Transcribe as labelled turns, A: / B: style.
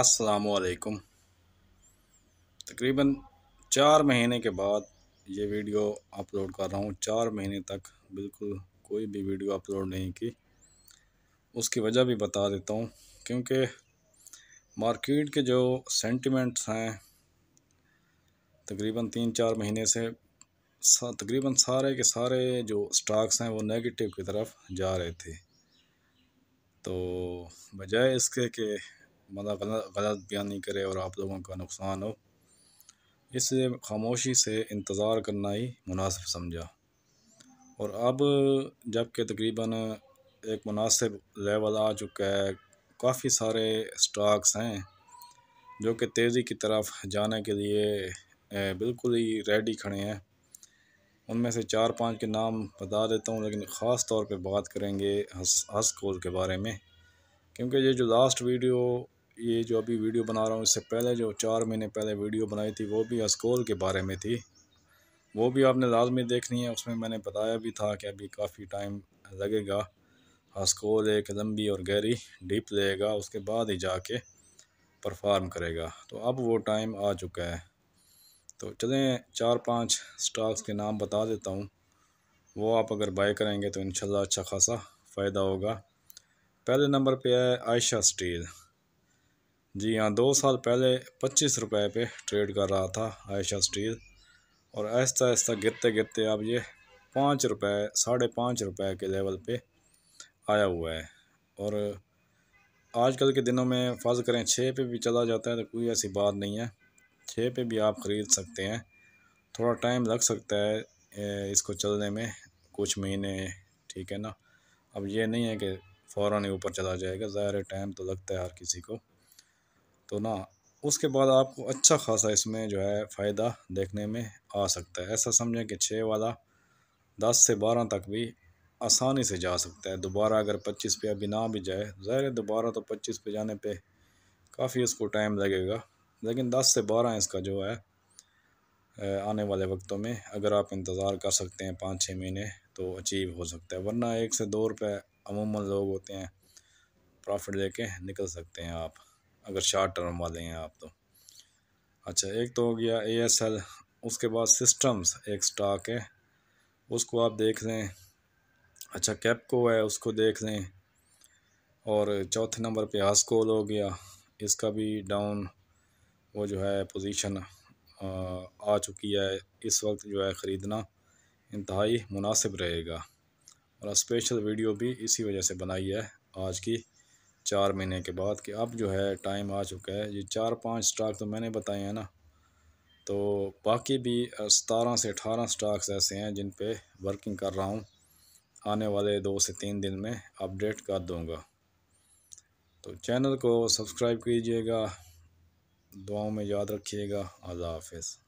A: असलकुम तकरीबन चार महीने के बाद ये वीडियो अपलोड कर रहा हूँ चार महीने तक बिल्कुल कोई भी वीडियो अपलोड नहीं की उसकी वजह भी बता देता हूँ क्योंकि मार्केट के जो सेंटिमेंट्स हैं तकरीबन तीन चार महीने से सा, तकरीबन सारे के सारे जो स्टॉक्स हैं वो नेगेटिव की तरफ जा रहे थे तो बजाय इसके कि मतलब गलत गलत बयानी करे और आप लोगों का नुकसान हो इसलिए खामोशी से इंतज़ार करना ही मुनासिब समझा और अब जबकि तकरीबन एक मुनासिब लेवल आ चुका है काफ़ी सारे स्टॉक्स हैं जो कि तेज़ी की तरफ जाने के लिए बिल्कुल ही रेडी खड़े हैं उनमें से चार पांच के नाम बता देता हूँ लेकिन ख़ास तौर पे बात करेंगे हस हस कोल के बारे में क्योंकि ये जो लास्ट वीडियो ये जो अभी वीडियो बना रहा हूँ इससे पहले जो चार महीने पहले वीडियो बनाई थी वो भी असकोल के बारे में थी वो भी आपने लाजमी देखनी है उसमें मैंने बताया भी था कि अभी काफ़ी टाइम लगेगा हस्कोल एक लंबी और गहरी डीप लेगा उसके बाद ही जाके परफॉर्म करेगा तो अब वो टाइम आ चुका है तो चलें चार पांच स्टॉक्स के नाम बता देता हूँ वो आप अगर बाय करेंगे तो इनशाला अच्छा खासा फ़ायदा होगा पहले नंबर पे है आयशा स्टील जी हाँ दो साल पहले पच्चीस रुपये पे ट्रेड कर रहा था आयशा स्टील और ऐसा ऐसा गिरते गिरते अब ये पाँच रुपये साढ़े पाँच रुपये के लेवल पे आया हुआ है और आजकल के दिनों में फर्ज करें छः पे भी चला जाता है तो कोई ऐसी बात नहीं है छः पे भी आप ख़रीद सकते हैं थोड़ा टाइम लग सकता है इसको चलने में कुछ महीने ठीक है ना अब ये नहीं है कि फ़ौर ही ऊपर चला जाएगा ज़ाहिर टाइम तो लगता है हर किसी को तो ना उसके बाद आपको अच्छा खासा इसमें जो है फ़ायदा देखने में आ सकता है ऐसा समझें कि छः वाला दस से बारह तक भी आसानी से जा सकता है दोबारा अगर पच्चीस पे अभी ना भी जाए ज़ाहिर दोबारा तो पच्चीस पे जाने पे काफ़ी इसको टाइम लगेगा लेकिन दस से बारह इसका जो है आने वाले वक्तों में अगर आप इंतज़ार कर सकते हैं पाँच छः महीने तो अचीव हो सकता है वरना एक से दो रुपये अमूमन लोग होते हैं प्रॉफिट लेके निकल सकते हैं आप अगर शार्ट टर्म वाले हैं आप तो अच्छा एक तो हो गया ए एस एल उसके बाद सिस्टम्स एक स्टॉक है उसको आप देख लें अच्छा कैपको है उसको देख लें और चौथे नंबर पे हासकोल हो गया इसका भी डाउन वो जो है पोजीशन आ चुकी है इस वक्त जो है ख़रीदना इंतहाई मुनासिब रहेगा और स्पेशल वीडियो भी इसी वजह से बनाई है आज की चार महीने के बाद कि अब जो है टाइम आ चुका है ये चार पांच स्टॉक तो मैंने बताए हैं ना तो बाकी भी सतारह से अठारह स्टॉक्स ऐसे हैं जिन पे वर्किंग कर रहा हूँ आने वाले दो से तीन दिन में अपडेट कर दूँगा तो चैनल को सब्सक्राइब कीजिएगा दुआओं में याद रखिएगा अल्लाह हाफिज़